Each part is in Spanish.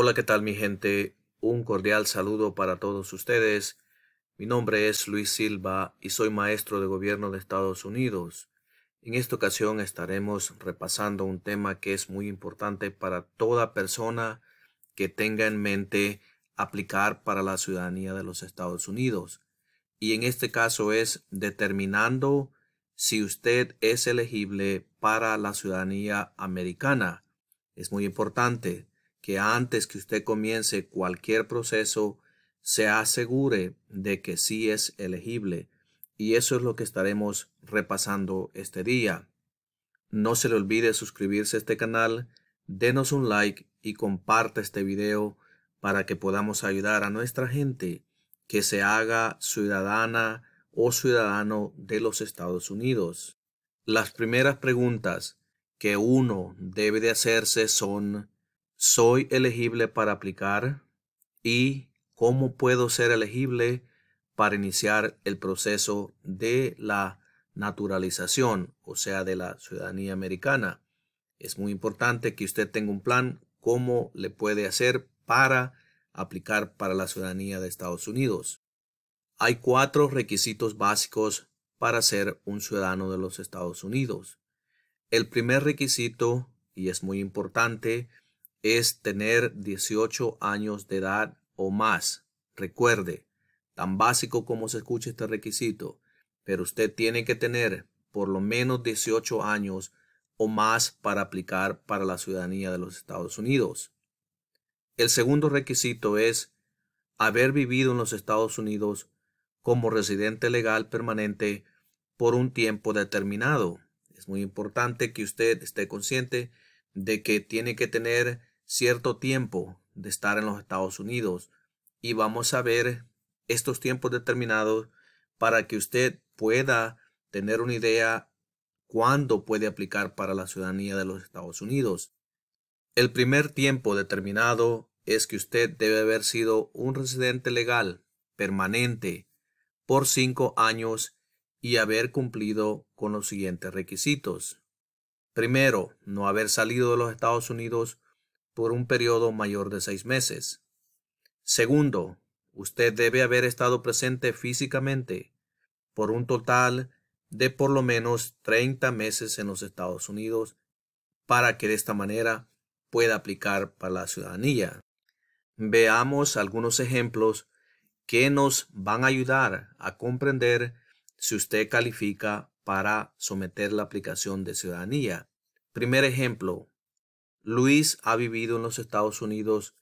Hola, ¿qué tal mi gente? Un cordial saludo para todos ustedes. Mi nombre es Luis Silva y soy maestro de gobierno de Estados Unidos. En esta ocasión estaremos repasando un tema que es muy importante para toda persona que tenga en mente aplicar para la ciudadanía de los Estados Unidos. Y en este caso es determinando si usted es elegible para la ciudadanía americana. Es muy importante que antes que usted comience cualquier proceso, se asegure de que sí es elegible. Y eso es lo que estaremos repasando este día. No se le olvide suscribirse a este canal, denos un like y comparta este video para que podamos ayudar a nuestra gente que se haga ciudadana o ciudadano de los Estados Unidos. Las primeras preguntas que uno debe de hacerse son ¿Soy elegible para aplicar? ¿Y cómo puedo ser elegible para iniciar el proceso de la naturalización, o sea, de la ciudadanía americana? Es muy importante que usted tenga un plan cómo le puede hacer para aplicar para la ciudadanía de Estados Unidos. Hay cuatro requisitos básicos para ser un ciudadano de los Estados Unidos. El primer requisito, y es muy importante, es tener 18 años de edad o más. Recuerde, tan básico como se escuche este requisito, pero usted tiene que tener por lo menos 18 años o más para aplicar para la ciudadanía de los Estados Unidos. El segundo requisito es haber vivido en los Estados Unidos como residente legal permanente por un tiempo determinado. Es muy importante que usted esté consciente de que tiene que tener cierto tiempo de estar en los Estados Unidos y vamos a ver estos tiempos determinados para que usted pueda tener una idea cuándo puede aplicar para la ciudadanía de los Estados Unidos. El primer tiempo determinado es que usted debe haber sido un residente legal permanente por cinco años y haber cumplido con los siguientes requisitos. Primero, no haber salido de los Estados Unidos por un periodo mayor de seis meses. Segundo, usted debe haber estado presente físicamente por un total de por lo menos 30 meses en los Estados Unidos para que de esta manera pueda aplicar para la ciudadanía. Veamos algunos ejemplos que nos van a ayudar a comprender si usted califica para someter la aplicación de ciudadanía. Primer ejemplo, Luis ha vivido en los Estados Unidos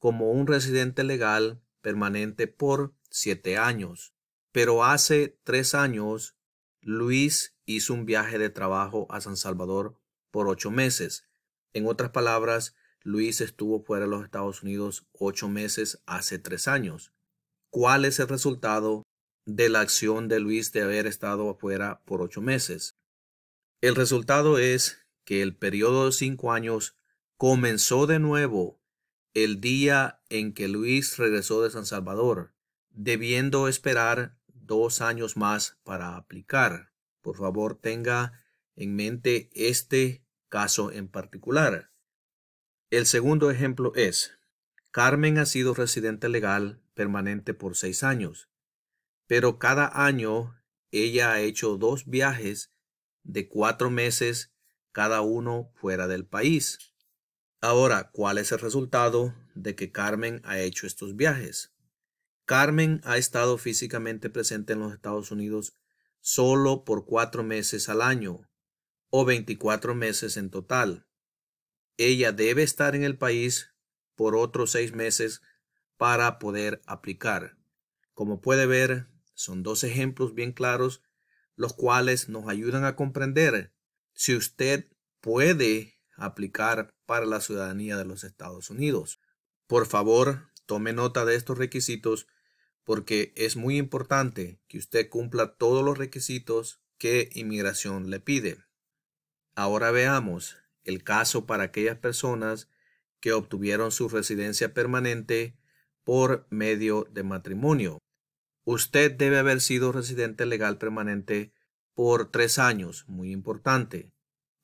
como un residente legal permanente por siete años, pero hace tres años Luis hizo un viaje de trabajo a San Salvador por ocho meses. En otras palabras, Luis estuvo fuera de los Estados Unidos ocho meses hace tres años. ¿Cuál es el resultado de la acción de Luis de haber estado afuera por ocho meses? El resultado es que el periodo de cinco años Comenzó de nuevo el día en que Luis regresó de San Salvador, debiendo esperar dos años más para aplicar. Por favor, tenga en mente este caso en particular. El segundo ejemplo es, Carmen ha sido residente legal permanente por seis años, pero cada año ella ha hecho dos viajes de cuatro meses cada uno fuera del país. Ahora, ¿cuál es el resultado de que Carmen ha hecho estos viajes? Carmen ha estado físicamente presente en los Estados Unidos solo por cuatro meses al año, o 24 meses en total. Ella debe estar en el país por otros seis meses para poder aplicar. Como puede ver, son dos ejemplos bien claros, los cuales nos ayudan a comprender si usted puede aplicar para la ciudadanía de los Estados Unidos. Por favor, tome nota de estos requisitos porque es muy importante que usted cumpla todos los requisitos que inmigración le pide. Ahora veamos el caso para aquellas personas que obtuvieron su residencia permanente por medio de matrimonio. Usted debe haber sido residente legal permanente por tres años, muy importante,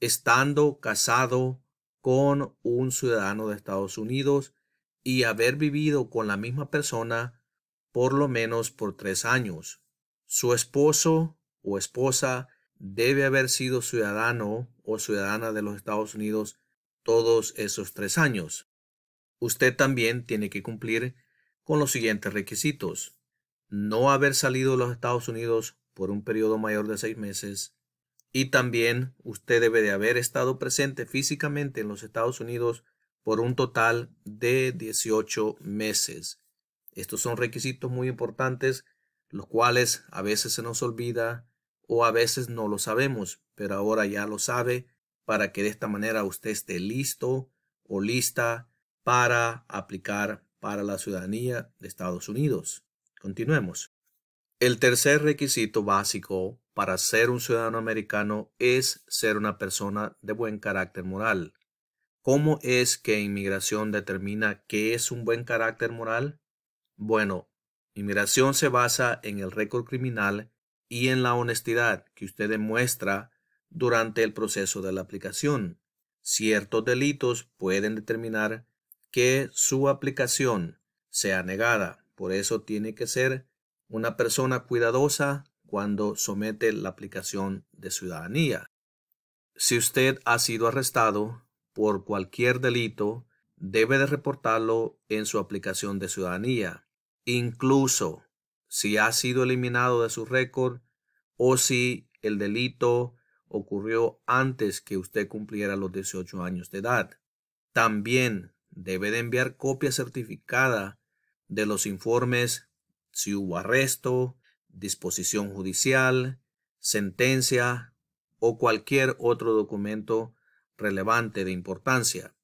estando casado con un ciudadano de Estados Unidos y haber vivido con la misma persona por lo menos por tres años. Su esposo o esposa debe haber sido ciudadano o ciudadana de los Estados Unidos todos esos tres años. Usted también tiene que cumplir con los siguientes requisitos. No haber salido de los Estados Unidos por un periodo mayor de seis meses, y también usted debe de haber estado presente físicamente en los Estados Unidos por un total de 18 meses. Estos son requisitos muy importantes, los cuales a veces se nos olvida o a veces no lo sabemos, pero ahora ya lo sabe para que de esta manera usted esté listo o lista para aplicar para la ciudadanía de Estados Unidos. Continuemos. El tercer requisito básico para ser un ciudadano americano es ser una persona de buen carácter moral. ¿Cómo es que inmigración determina qué es un buen carácter moral? Bueno, inmigración se basa en el récord criminal y en la honestidad que usted demuestra durante el proceso de la aplicación. Ciertos delitos pueden determinar que su aplicación sea negada, por eso tiene que ser una persona cuidadosa cuando somete la aplicación de ciudadanía. Si usted ha sido arrestado por cualquier delito, debe de reportarlo en su aplicación de ciudadanía, incluso si ha sido eliminado de su récord o si el delito ocurrió antes que usted cumpliera los 18 años de edad. También debe de enviar copia certificada de los informes si hubo arresto, disposición judicial, sentencia o cualquier otro documento relevante de importancia.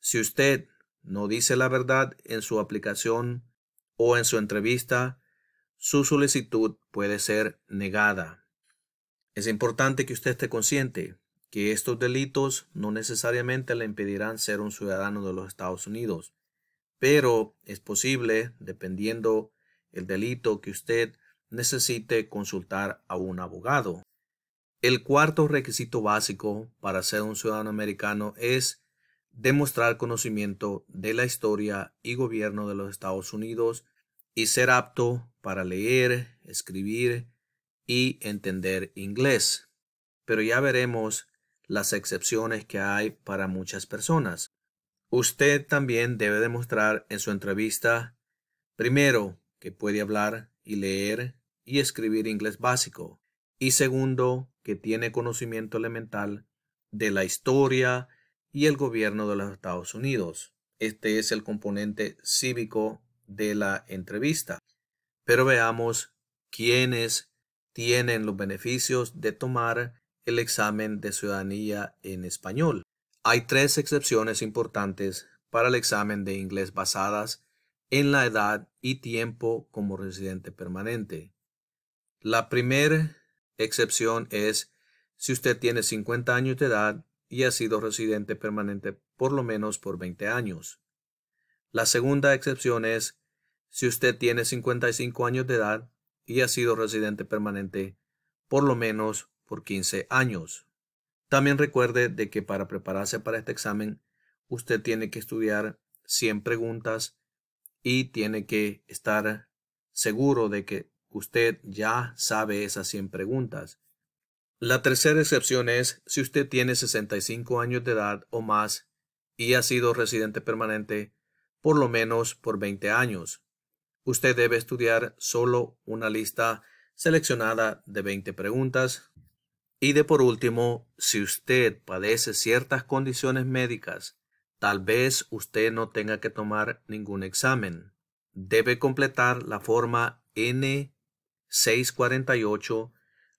Si usted no dice la verdad en su aplicación o en su entrevista, su solicitud puede ser negada. Es importante que usted esté consciente que estos delitos no necesariamente le impedirán ser un ciudadano de los Estados Unidos, pero es posible, dependiendo el delito que usted necesite consultar a un abogado. El cuarto requisito básico para ser un ciudadano americano es demostrar conocimiento de la historia y gobierno de los Estados Unidos y ser apto para leer, escribir y entender inglés. Pero ya veremos las excepciones que hay para muchas personas. Usted también debe demostrar en su entrevista, primero, que puede hablar y leer y escribir inglés básico. Y segundo, que tiene conocimiento elemental de la historia y el gobierno de los Estados Unidos. Este es el componente cívico de la entrevista. Pero veamos quiénes tienen los beneficios de tomar el examen de ciudadanía en español. Hay tres excepciones importantes para el examen de inglés basadas en la edad y tiempo como residente permanente. La primera excepción es si usted tiene 50 años de edad y ha sido residente permanente por lo menos por 20 años. La segunda excepción es si usted tiene 55 años de edad y ha sido residente permanente por lo menos por 15 años. También recuerde de que para prepararse para este examen usted tiene que estudiar 100 preguntas y tiene que estar seguro de que usted ya sabe esas 100 preguntas. La tercera excepción es si usted tiene 65 años de edad o más y ha sido residente permanente por lo menos por 20 años. Usted debe estudiar solo una lista seleccionada de 20 preguntas. Y de por último, si usted padece ciertas condiciones médicas Tal vez usted no tenga que tomar ningún examen. Debe completar la forma N648,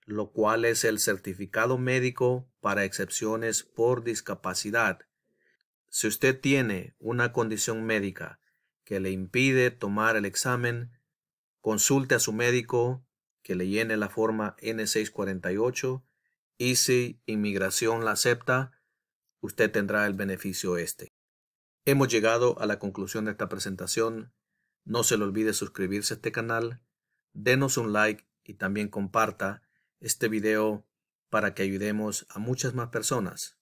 lo cual es el certificado médico para excepciones por discapacidad. Si usted tiene una condición médica que le impide tomar el examen, consulte a su médico que le llene la forma N648 y si inmigración la acepta, usted tendrá el beneficio este. Hemos llegado a la conclusión de esta presentación. No se le olvide suscribirse a este canal, denos un like y también comparta este video para que ayudemos a muchas más personas.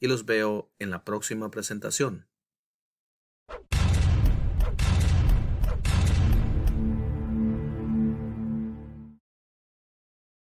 Y los veo en la próxima presentación.